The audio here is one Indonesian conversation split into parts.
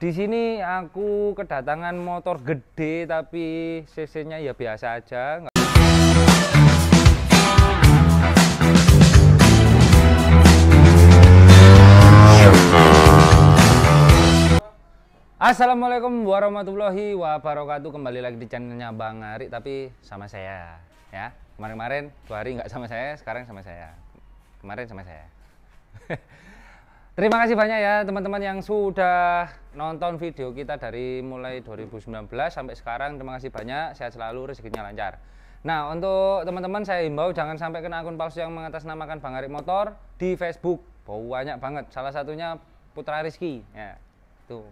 Di sini aku kedatangan motor gede tapi CC-nya ya biasa aja. Assalamualaikum warahmatullahi wabarakatuh Kembali lagi di channelnya Bang Ari Tapi sama saya ya Kemarin-kemarin dua hari nggak sama saya Sekarang sama saya Kemarin sama saya Terima kasih banyak ya teman-teman yang sudah nonton video kita dari mulai 2019 sampai sekarang. Terima kasih banyak, sehat selalu, rezekinya lancar. Nah, untuk teman-teman saya himbau jangan sampai kena akun palsu yang mengatasnamakan Bang Arik Motor di Facebook. Banyak banget. Salah satunya Putra Rizky. Ya, itu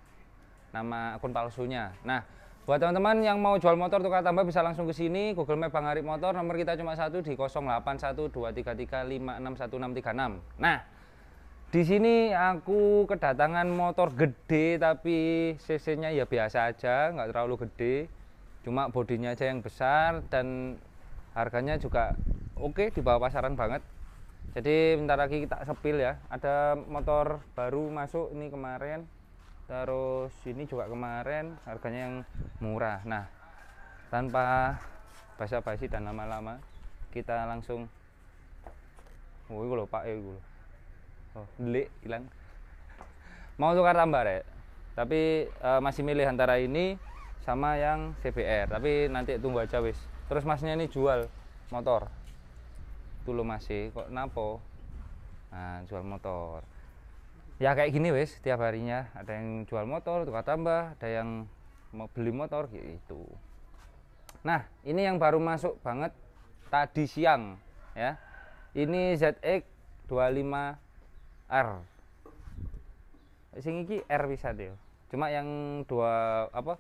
nama akun palsunya. Nah, buat teman-teman yang mau jual motor tukar tambah bisa langsung ke sini Google Map Bang Arik Motor. Nomor kita cuma satu di 081233561636. Nah, di sini aku kedatangan motor gede tapi cc-nya ya biasa aja nggak terlalu gede cuma bodinya aja yang besar dan harganya juga oke di bawah pasaran banget jadi bentar lagi kita sepil ya ada motor baru masuk ini kemarin terus ini juga kemarin harganya yang murah nah tanpa basa-basi dan lama-lama kita langsung woi oh, gue lho pak gue oh. hilang mau tukar tambah rek tapi uh, masih milih antara ini sama yang CBR tapi nanti tunggu aja wis terus masnya ini jual motor dulu masih kok napo nah, jual motor ya kayak gini wis tiap harinya ada yang jual motor tukar tambah ada yang mau beli motor gitu nah ini yang baru masuk banget tadi siang ya ini ZX 25 R sing iki R bisa deh cuma yang dua apa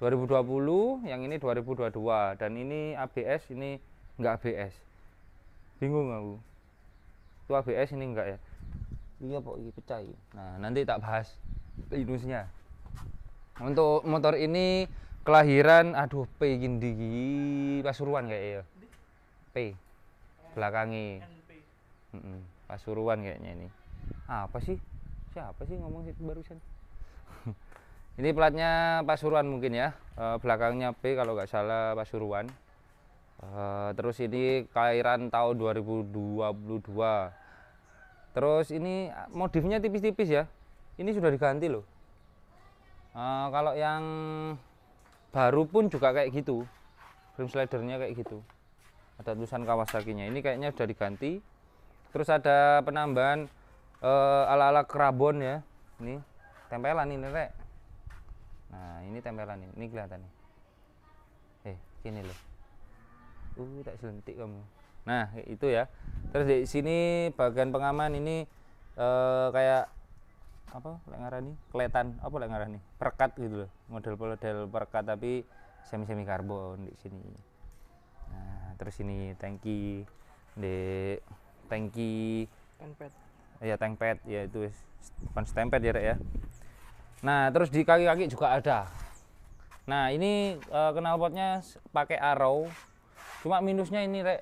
2020 yang ini 2022 dan ini ABS ini enggak ABS bingung aku itu ABS ini enggak ya iya pak ini pecah ya. nah nanti tak bahas bonusnya untuk motor ini kelahiran aduh P gini Pasuruan kayak ya P belakangi mm -mm. Pasuruan kayaknya ini apa sih siapa sih ngomong itu barusan ini platnya Pasuruan mungkin ya e, belakangnya P kalau nggak salah Pasuruan e, terus ini kairan tahun 2022 terus ini ah, modifnya tipis-tipis ya ini sudah diganti loh e, kalau yang baru pun juga kayak gitu frame slidernya kayak gitu ada tulisan Kawasaki nya ini kayaknya sudah diganti terus ada penambahan uh, ala-ala kerabon ya ini tempelan ini rek nah ini tempelan ini, ini kelihatan nih eh gini loh uh tak selentik kamu nah itu ya terus di sini bagian pengaman ini uh, kayak apa lek nih kelihatan apa lek nih perkat gitu loh model model perkat tapi semi semi karbon di sini nah terus ini tangki di tangki tempet ya tempet ya itu bukan stempet ya Rek ya nah terus di kaki-kaki juga ada nah ini eh, kenalpotnya potnya pakai arrow cuma minusnya ini Rek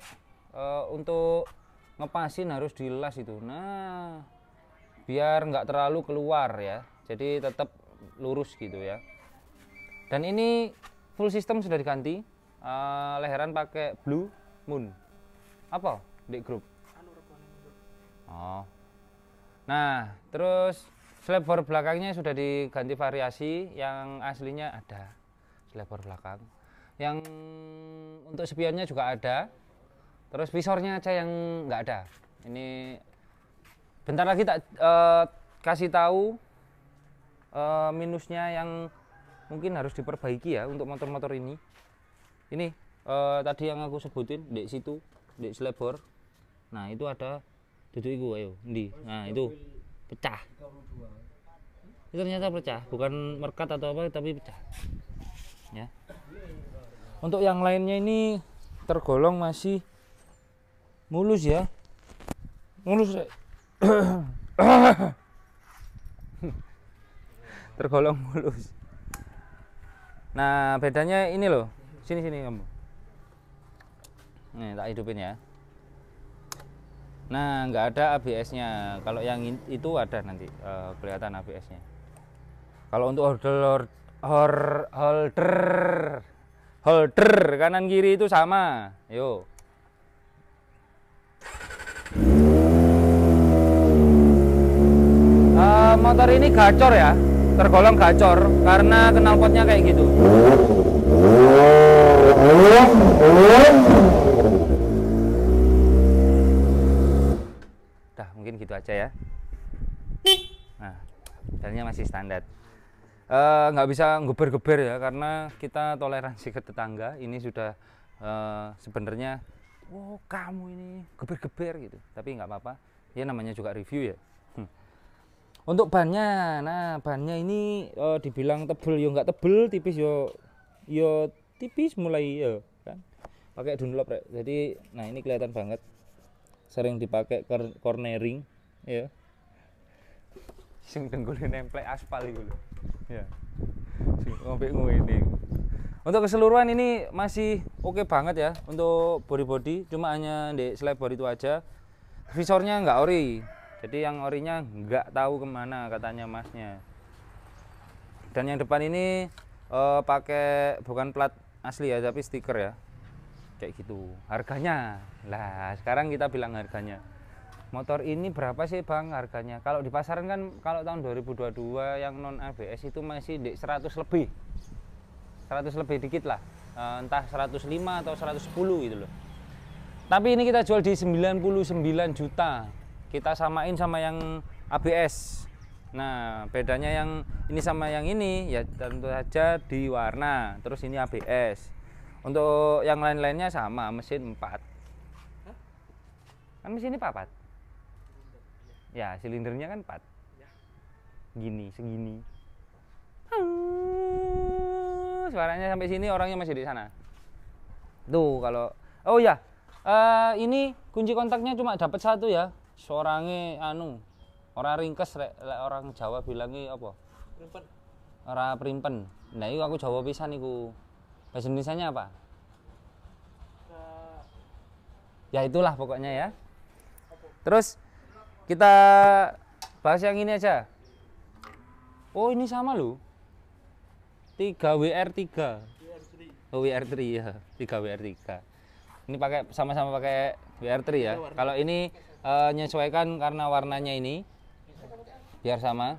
uh, untuk ngepasin harus dilas itu nah biar nggak terlalu keluar ya jadi tetap lurus gitu ya dan ini full system sudah diganti uh, leheran pakai blue moon apa di grup Oh. Nah, terus selebor belakangnya sudah diganti variasi yang aslinya ada selebor belakang. Yang untuk spionnya juga ada. Terus visornya aja yang nggak ada. Ini bentar lagi tak eh, kasih tahu eh, minusnya yang mungkin harus diperbaiki ya untuk motor-motor ini. Ini eh, tadi yang aku sebutin di situ, di selebor. Nah, itu ada duduk iku ayo endi nah itu pecah itu ternyata pecah bukan merkat atau apa tapi pecah ya untuk yang lainnya ini tergolong masih mulus ya mulus tergolong mulus nah bedanya ini loh sini sini kamu nih tak hidupin ya Nah, nggak ada ABS-nya. Kalau yang itu ada nanti uh, kelihatan ABS-nya. Kalau untuk holder holder holder kanan kiri itu sama. Yo. Uh, motor ini gacor ya, tergolong gacor karena knalpotnya kayak gitu. mungkin gitu aja ya nah modelnya masih standar eh, nggak uh, bisa geber-geber ya karena kita toleransi ke tetangga ini sudah uh, sebenarnya wow kamu ini geber-geber gitu tapi nggak apa-apa ya namanya juga review ya hmm. untuk bannya nah bannya ini uh, dibilang tebel yo nggak tebel tipis yo yo tipis mulai ya kan pakai dunlop rek jadi nah ini kelihatan banget sering dipakai cornering ya sing ini nemplek aspal itu yeah. ya ngombe ini untuk keseluruhan ini masih oke okay banget ya untuk body body cuma hanya di body itu aja visornya nggak ori jadi yang orinya nggak tahu kemana katanya masnya dan yang depan ini uh, pakai bukan plat asli ya tapi stiker ya kayak gitu harganya lah sekarang kita bilang harganya motor ini berapa sih bang harganya kalau di pasaran kan kalau tahun 2022 yang non ABS itu masih di 100 lebih 100 lebih dikit lah eh, entah 105 atau 110 gitu loh tapi ini kita jual di 99 juta kita samain sama yang ABS nah bedanya yang ini sama yang ini ya tentu saja di warna terus ini ABS untuk yang lain-lainnya sama, mesin 4. kan Kan mesinnya papat. Ya, silindernya kan 4. Ya. Gini, segini. suaranya sampai sini, orangnya masih di sana. Tuh, kalau Oh ya, uh, ini kunci kontaknya cuma dapat satu ya. Seorangnya anu, orang ringkes re, orang Jawa bilangnya apa? Primpen. Orang primpen. Nah, itu aku Jawa nih ku bahasa Indonesia nya apa ya itulah pokoknya ya terus kita bahas yang ini aja oh ini sama lu 3 WR3 oh WR3 ya 3 WR3 ini pakai sama-sama pakai WR3 ya iya, kalau ini uh, eh, menyesuaikan karena warnanya ini biar sama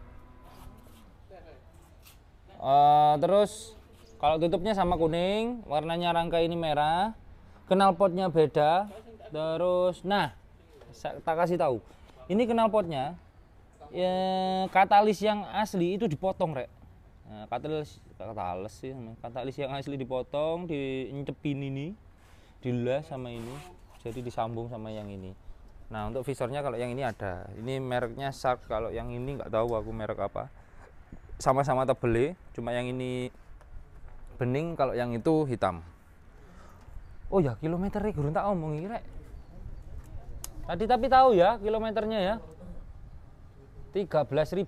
uh, terus kalau tutupnya sama kuning, warnanya rangka ini merah. Knalpotnya beda. Terus nah, tak kasih tahu. Ini knalpotnya ya, katalis yang asli itu dipotong, Rek. Nah, katalis katalis sih, katalis yang asli dipotong, diencepin ini, dilas sama ini. Jadi disambung sama yang ini. Nah, untuk visornya kalau yang ini ada. Ini mereknya Shark, kalau yang ini nggak tahu aku merek apa. Sama-sama tebel, cuma yang ini bening kalau yang itu hitam oh ya kilometernya gurun tak omong rek tadi tapi tahu ya kilometernya ya 13.000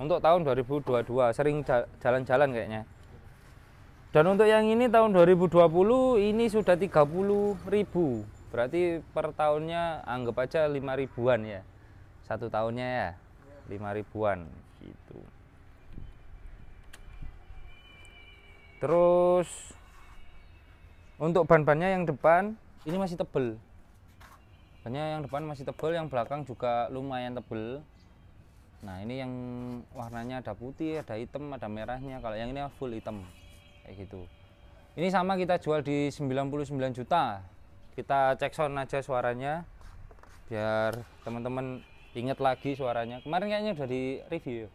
untuk tahun 2022 sering jalan-jalan kayaknya dan untuk yang ini tahun 2020 ini sudah 30.000 berarti per tahunnya anggap aja 5 ribuan ya satu tahunnya ya 5 ribuan gitu terus untuk ban-bannya yang depan ini masih tebel bannya yang depan masih tebel yang belakang juga lumayan tebel nah ini yang warnanya ada putih ada hitam ada merahnya kalau yang ini full hitam kayak gitu ini sama kita jual di 99 juta kita cek sound aja suaranya biar teman-teman ingat lagi suaranya kemarin kayaknya udah di review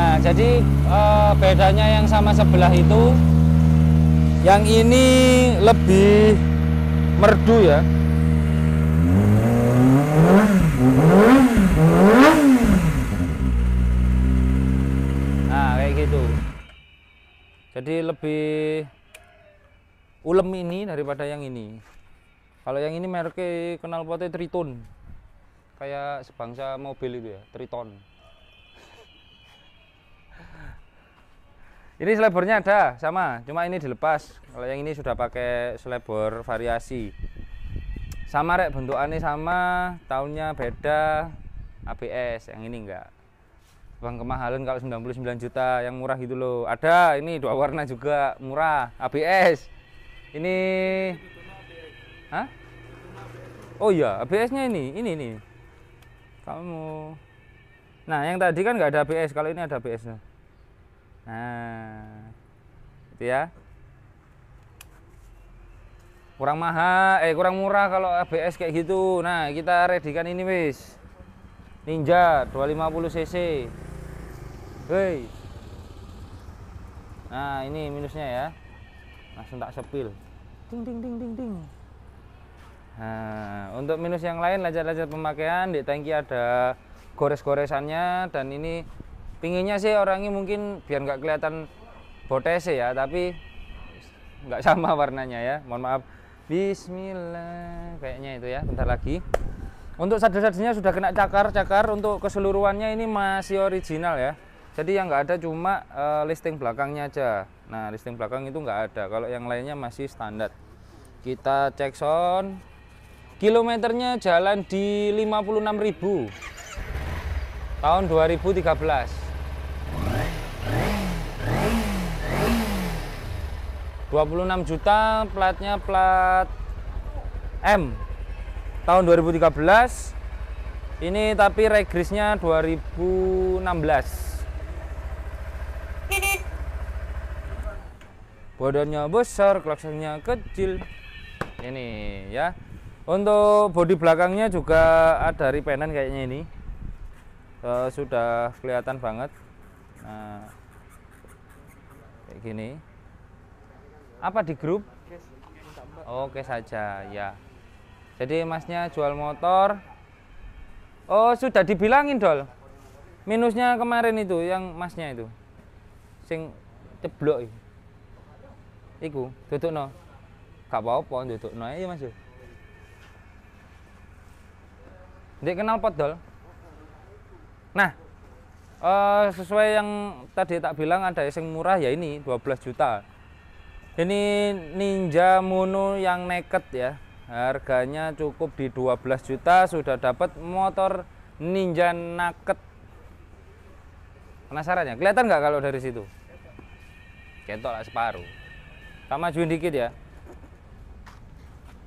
Nah, jadi eh, bedanya yang sama sebelah itu yang ini lebih merdu ya. Nah, kayak gitu. Jadi lebih ulem ini daripada yang ini. Kalau yang ini mereknya kenal potnya Triton. Kayak sebangsa mobil itu ya, Triton. Ini selebornya ada sama, cuma ini dilepas. Kalau yang ini sudah pakai selebor variasi. Sama rek bentukannya sama, tahunnya beda. ABS yang ini enggak. Bang kemahalan kalau 99 juta yang murah gitu loh. Ada ini dua warna juga murah ABS. Ini Hah? Oh iya, ABS-nya ini, ini nih. Kamu Nah, yang tadi kan enggak ada ABS, kalau ini ada ABS-nya. Nah, itu ya. Kurang mahal, eh kurang murah kalau ABS kayak gitu. Nah, kita redikan ini wis. Ninja 250 cc. Hei. Nah, ini minusnya ya. Langsung tak sepil. Ding ding ding ding ding. Nah, untuk minus yang lain lancar-lancar pemakaian di tangki ada gores-goresannya dan ini pinginnya sih orangnya mungkin biar nggak kelihatan botes ya tapi nggak sama warnanya ya mohon maaf Bismillah kayaknya itu ya bentar lagi untuk sadar-sadarnya sudah kena cakar-cakar untuk keseluruhannya ini masih original ya jadi yang nggak ada cuma uh, listing belakangnya aja nah listing belakang itu nggak ada kalau yang lainnya masih standar kita cek sound kilometernya jalan di 56.000 tahun 2013 26 juta platnya plat M tahun 2013 ini tapi regrisnya 2016 bodohnya besar klaksonnya kecil ini ya untuk bodi belakangnya juga ada ripenan kayaknya ini e, sudah kelihatan banget nah kayak gini apa di grup? Oke saja ya. Jadi masnya jual motor. Oh sudah dibilangin dol. Minusnya kemarin itu yang masnya itu, sing ceblok itu. Iku tutup no. Gak apa-apa tutup no ya mas. Dia kenal pot dol. Nah, uh, sesuai yang tadi tak bilang ada yang murah ya ini 12 juta ini Ninja Mono yang neket ya harganya cukup di 12 juta sudah dapat motor Ninja naked penasaran ya kelihatan nggak kalau dari situ ketok lah separuh sama juin dikit ya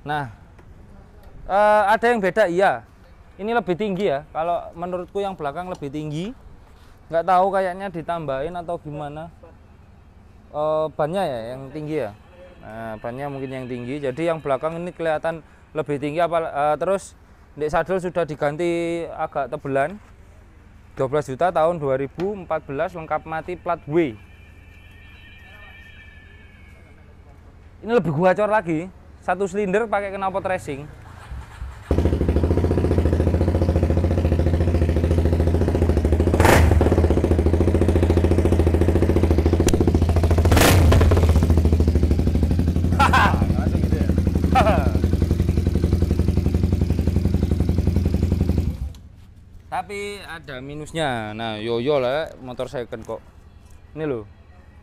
nah eh, ada yang beda iya ini lebih tinggi ya kalau menurutku yang belakang lebih tinggi nggak tahu kayaknya ditambahin atau gimana uh, bannya ya yang tinggi ya nah, bannya mungkin yang tinggi jadi yang belakang ini kelihatan lebih tinggi apa uh, terus dek sadel sudah diganti agak tebelan 12 juta tahun 2014 lengkap mati plat W ini lebih gacor lagi satu silinder pakai knalpot racing ada minusnya nah yoyo lah motor second kan kok ini loh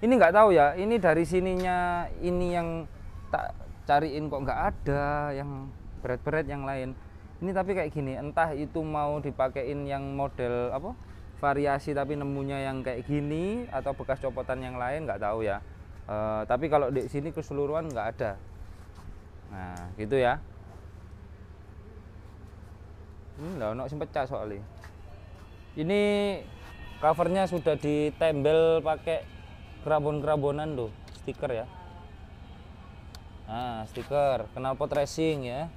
ini nggak tahu ya ini dari sininya ini yang tak cariin kok nggak ada yang berat-berat yang lain ini tapi kayak gini entah itu mau dipakein yang model apa variasi tapi nemunya yang kayak gini atau bekas copotan yang lain nggak tahu ya e, tapi kalau di sini keseluruhan nggak ada nah gitu ya hmm, lah no sempet pecah soalnya ini covernya sudah ditempel pakai kerabon-kerabonan tuh, stiker ya. Nah, stiker, knalpot racing ya.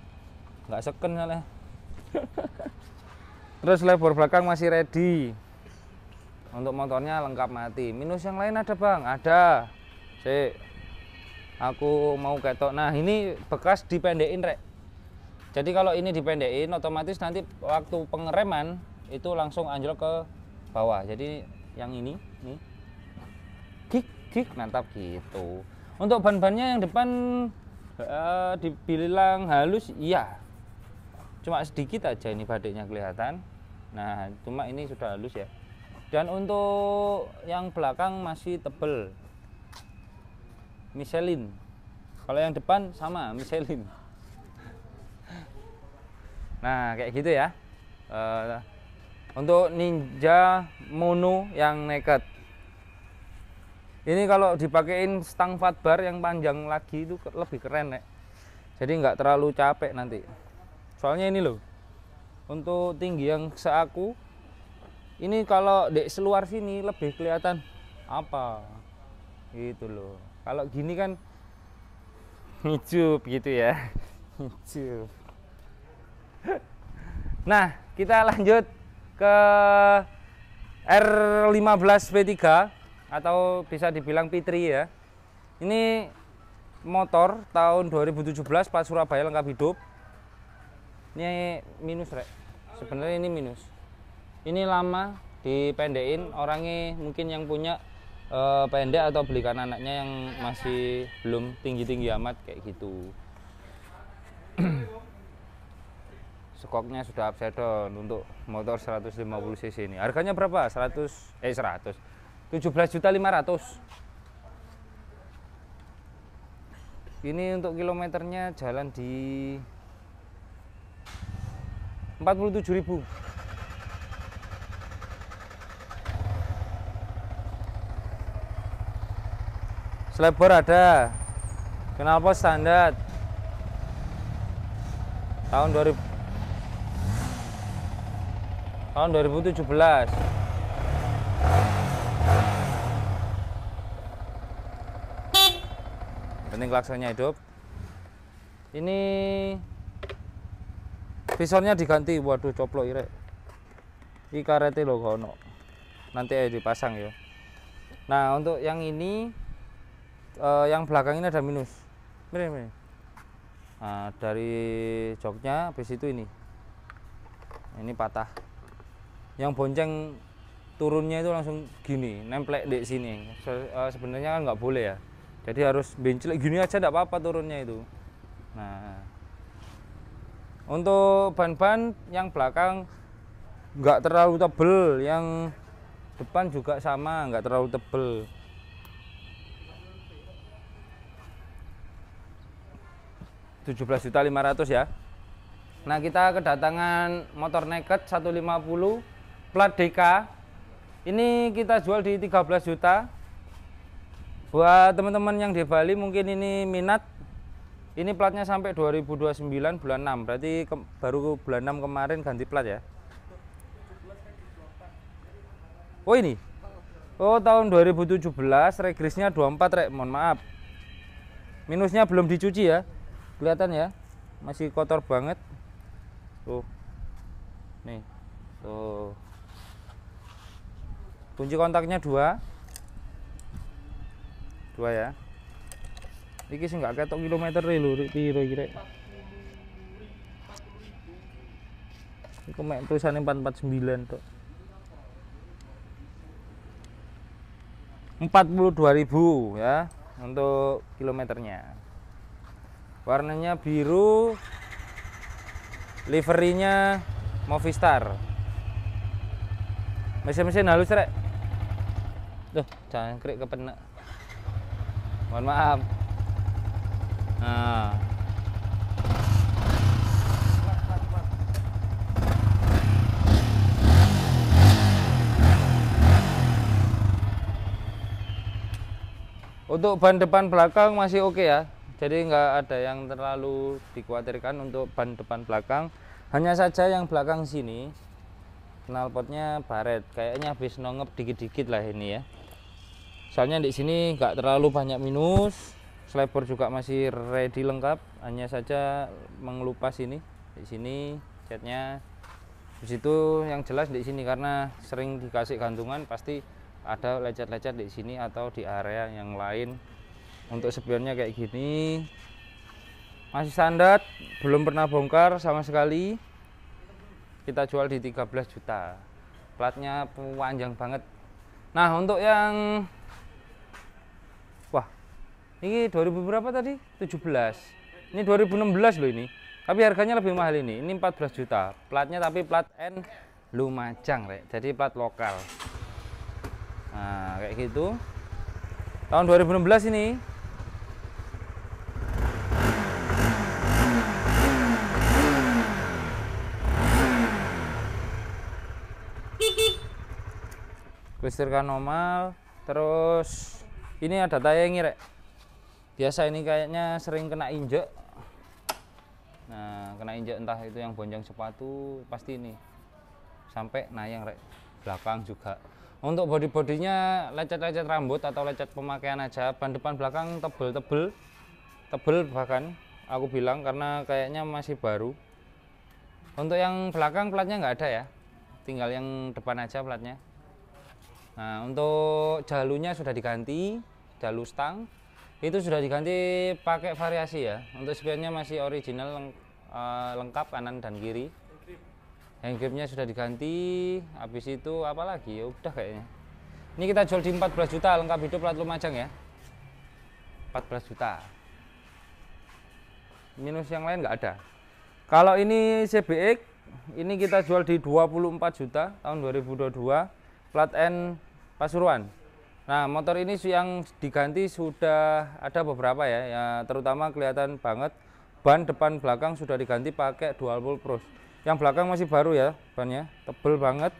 Nggak seken soalnya. Terus lebar belakang masih ready. Untuk motornya lengkap mati. Minus yang lain ada, Bang? Ada. si Aku mau ketok. Nah, ini bekas dipendekin, Rek. Jadi kalau ini dipendekin otomatis nanti waktu pengereman itu langsung anjlok ke bawah jadi yang ini nih kik kik mantap gitu untuk ban-bannya yang depan uh, dibilang halus iya cuma sedikit aja ini badiknya kelihatan nah cuma ini sudah halus ya dan untuk yang belakang masih tebel Michelin kalau yang depan sama Michelin nah kayak gitu ya uh, untuk ninja mono yang nekat, ini kalau dipakein stang fatbar yang panjang lagi itu lebih keren nek jadi nggak terlalu capek nanti soalnya ini loh untuk tinggi yang seaku ini kalau di seluar sini lebih kelihatan apa gitu loh kalau gini kan hijup gitu ya hijup. nah kita lanjut ke R15 V3 atau bisa dibilang Pitri ya. Ini motor tahun 2017 Pak Surabaya lengkap hidup. Ini minus rek. Sebenarnya ini minus. Ini lama dipendekin orangnya mungkin yang punya eh, pendek atau belikan anaknya yang masih belum tinggi-tinggi amat kayak gitu. skoknya sudah upside down untuk motor 150 cc ini. Harganya berapa? 100 eh 100. 17 juta 500. Ini untuk kilometernya jalan di 47.000. Selebor ada. pos standar tahun 2000 Tahun 2017. Penting klaksonnya hidup. Ini visornya diganti. Waduh, coplok irek. Ikarete lho kono. Nanti ayo dipasang ya. Nah, untuk yang ini eh, yang belakang ini ada minus. mirip mirip Nah, dari joknya habis itu ini. Ini patah yang bonceng turunnya itu langsung gini nempel di sini Se uh, sebenarnya kan nggak boleh ya jadi harus bencil gini aja tidak apa-apa turunnya itu nah untuk ban-ban yang belakang nggak terlalu tebel yang depan juga sama nggak terlalu tebel tujuh belas juta lima ratus ya Nah kita kedatangan motor naked satu lima puluh plat DK ini kita jual di 13 juta buat teman-teman yang di Bali mungkin ini minat ini platnya sampai 2029 bulan 6 berarti ke, baru bulan 6 kemarin ganti plat ya Oh ini Oh tahun 2017 regrisnya 24 rek mohon maaf minusnya belum dicuci ya kelihatan ya masih kotor banget tuh nih tuh kunci kontaknya dua dua ya ini sih nggak ketok kilometer lho piro kira itu mek tulisannya 449 tuh 42.000 ya untuk kilometernya. Warnanya biru. Liverinya Movistar. Mesin-mesin halus rek. Duh, jangkrik kepena. Mohon maaf. Nah. Untuk ban depan belakang masih oke okay ya. Jadi nggak ada yang terlalu dikhawatirkan untuk ban depan belakang. Hanya saja yang belakang sini knalpotnya baret. Kayaknya habis nongep dikit-dikit lah ini ya soalnya di sini nggak terlalu banyak minus selebor juga masih ready lengkap hanya saja mengelupas ini di sini catnya di situ yang jelas di sini karena sering dikasih gantungan pasti ada lecet-lecet di sini atau di area yang lain untuk spionnya kayak gini masih standar belum pernah bongkar sama sekali kita jual di 13 juta platnya panjang banget nah untuk yang ini 2000 berapa tadi? 17. Ini 2016 loh ini. Tapi harganya lebih mahal ini. Ini 14 juta. Platnya tapi plat N Lumajang, Rek. Jadi plat lokal. Nah, kayak gitu. Tahun 2016 ini. Klistir normal, terus ini ada tayangi, Rek biasa ini kayaknya sering kena injek nah kena injek entah itu yang bonjang sepatu pasti ini sampai nah yang belakang juga untuk body bodinya lecet-lecet rambut atau lecet pemakaian aja ban depan belakang tebel-tebel tebel bahkan aku bilang karena kayaknya masih baru untuk yang belakang platnya nggak ada ya tinggal yang depan aja platnya nah untuk jalurnya sudah diganti jalur stang itu sudah diganti pakai variasi ya untuk spionnya masih original leng, uh, lengkap kanan dan kiri handgripnya sudah diganti habis itu apalagi ya udah kayaknya ini kita jual di 14 juta lengkap hidup plat Lumajang ya 14 juta minus yang lain nggak ada kalau ini CBX ini kita jual di 24 juta tahun 2022 plat N Pasuruan Nah, motor ini yang diganti sudah ada beberapa ya, ya terutama kelihatan banget ban depan belakang sudah diganti pakai dual pull pros. Yang belakang masih baru ya bannya, tebel banget.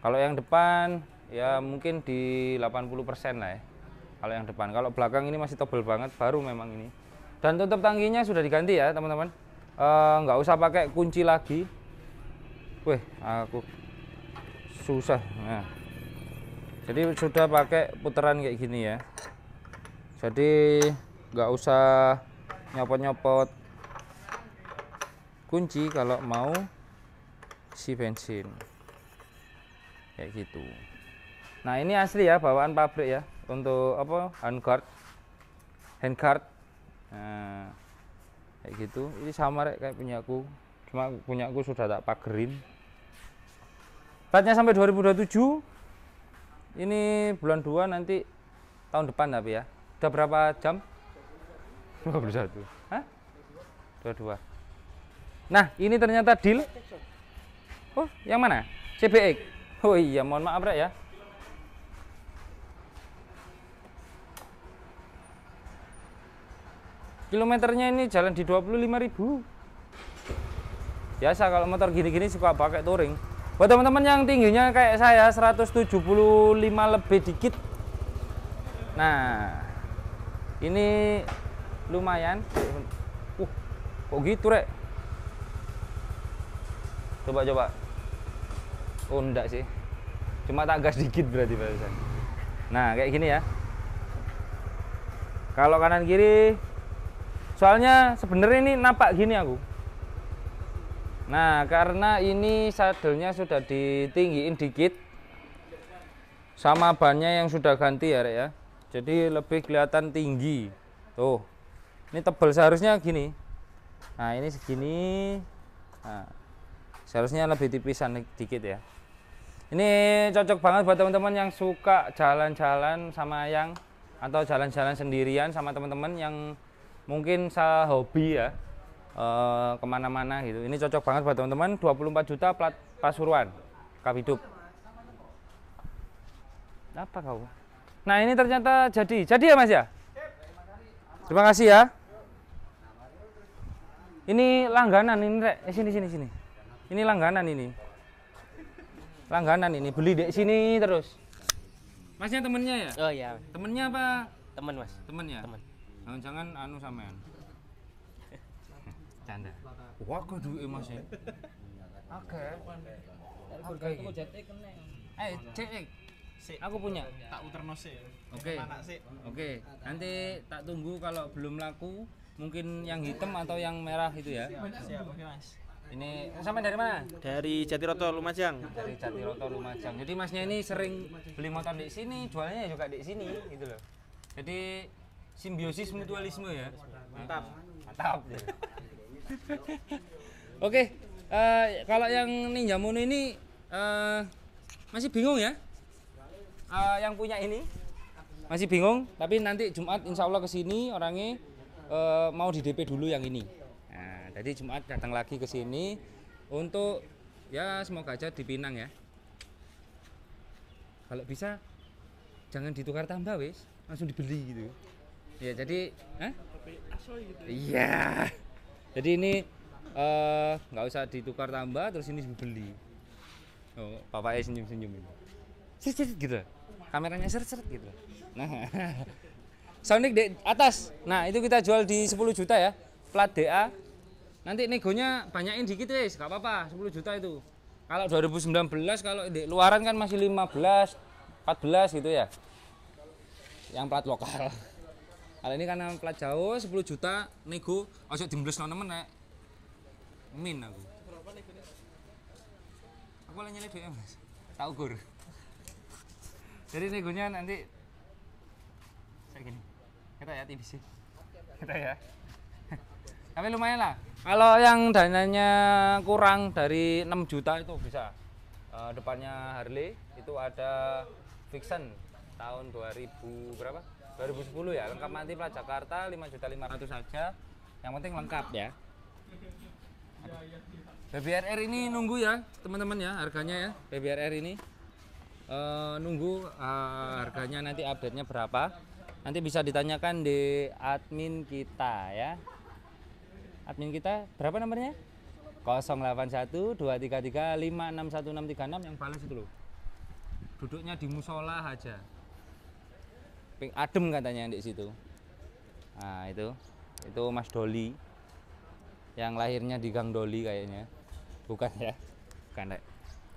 Kalau yang depan ya mungkin di 80% lah ya. Kalau yang depan, kalau belakang ini masih tebel banget, baru memang ini. Dan tutup tangkinya sudah diganti ya, teman-teman. E, nggak usah pakai kunci lagi. Wih, aku susah. Nah jadi sudah pakai putaran kayak gini ya jadi nggak usah nyopot-nyopot kunci kalau mau si bensin kayak gitu nah ini asli ya bawaan pabrik ya untuk apa handguard handguard nah, kayak gitu ini sama rek kayak punyaku cuma punyaku sudah tak pagerin platnya sampai 2027 ini bulan 2 nanti tahun depan tapi ya udah berapa jam 21 Hah? 22 nah ini ternyata deal oh yang mana CBX oh iya mohon maaf rek ya kilometernya ini jalan di 25.000 biasa kalau motor gini-gini suka pakai touring buat teman-teman yang tingginya kayak saya 175 lebih dikit nah ini lumayan uh kok gitu rek coba coba oh enggak sih cuma tak gas dikit berarti barusan nah kayak gini ya kalau kanan kiri soalnya sebenarnya ini nampak gini aku Nah, karena ini sadelnya sudah ditinggiin dikit sama bannya yang sudah ganti ya, Rek, ya. Jadi lebih kelihatan tinggi. Tuh. Ini tebal seharusnya gini. Nah, ini segini. Nah, seharusnya lebih tipisan dikit ya. Ini cocok banget buat teman-teman yang suka jalan-jalan sama yang atau jalan-jalan sendirian sama teman-teman yang mungkin hobi ya Eh, kemana-mana gitu. Ini cocok banget buat teman-teman. 24 juta plat Pasuruan, hidup. Apa kau? Nah ini ternyata jadi, jadi ya mas ya. Terima kasih ya. Ini langganan ini eh, sini sini sini. Ini langganan ini. Langganan ini beli dek sini terus. Masnya temennya ya? Oh iya. Temennya apa? Temen mas. Temen ya. Temen. Jangan-jangan anu ya canda wah aku duwe mas ya oke oke aku jatik kene eh cek Si. aku punya. Tak uterno Oke. Oke. Nanti tak tunggu kalau belum laku, mungkin yang hitam atau yang merah itu ya. Siap, oke Mas. Ini sama dari mana? Dari Jatiroto Lumajang. Dari Jatiroto Lumajang. Jadi masnya ini sering beli motor di sini, jualnya ya juga di sini gitu loh. Jadi simbiosis mutualisme ya. Mantap. Mantap. Oke, okay, uh, eh, kalau yang Ninja Moon ini uh, masih bingung ya? Uh, yang punya ini masih bingung, tapi nanti Jumat Insya Allah kesini orangnya uh, mau di DP dulu yang ini. Nah, jadi Jumat datang lagi ke sini untuk ya semoga aja dipinang ya. Kalau bisa jangan ditukar tambah wis, langsung dibeli gitu. Ya jadi, eh? Gitu. Iya. Yeah jadi ini eh, nggak uh, usah ditukar tambah terus ini beli. oh, bapaknya senyum senyum ini seret, seret gitu kameranya seret seret gitu nah Sonic di atas nah itu kita jual di 10 juta ya plat DA nanti negonya banyakin dikit ya, gak apa-apa 10 juta itu kalau 2019 kalau di luaran kan masih 15 14 gitu ya yang plat lokal kalau ini karena plat jauh 10 juta nego ojo dimblus nang nemen nek. Min aku. Berapa nego Aku lagi nyelip ya mas. Tak ukur. Jadi negonya nanti saya gini. Kita ya TBC. Kita ya. Tapi lumayan lah. Kalau yang dananya kurang dari 6 juta itu bisa. Uh, depannya Harley itu ada Vixen tahun 2000 berapa? 2010 ya lengkap mati plat Jakarta 5.500 saja yang penting lengkap ya BBRR ini nunggu ya teman-teman ya harganya ya BBRR ini uh, nunggu uh, harganya nanti update-nya berapa nanti bisa ditanyakan di admin kita ya admin kita berapa nomornya 081 233 561636 yang balas itu loh duduknya di musola aja adem katanya di situ nah itu itu Mas Doli yang lahirnya di Gang Doli kayaknya bukan ya bukan dek.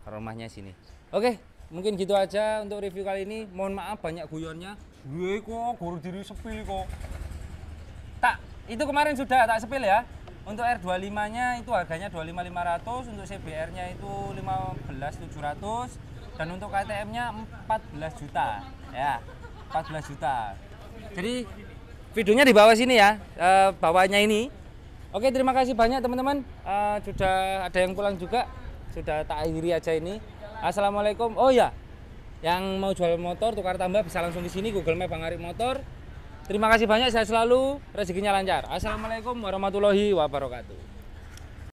rumahnya sini oke mungkin gitu aja untuk review kali ini mohon maaf banyak guyonnya gue kok guru diri sepi kok tak itu kemarin sudah tak sepil ya untuk R25 nya itu harganya 25500 untuk CBR nya itu 15700 dan untuk KTM nya 14 juta ya 14 juta. Jadi videonya di bawah sini ya, uh, bawahnya ini. Oke, terima kasih banyak teman-teman. Uh, sudah ada yang pulang juga. Sudah tak akhiri aja ini. Assalamualaikum. Oh ya, yang mau jual motor tukar tambah bisa langsung di sini Google Map Bang Arif Motor. Terima kasih banyak, saya selalu rezekinya lancar. Assalamualaikum warahmatullahi wabarakatuh.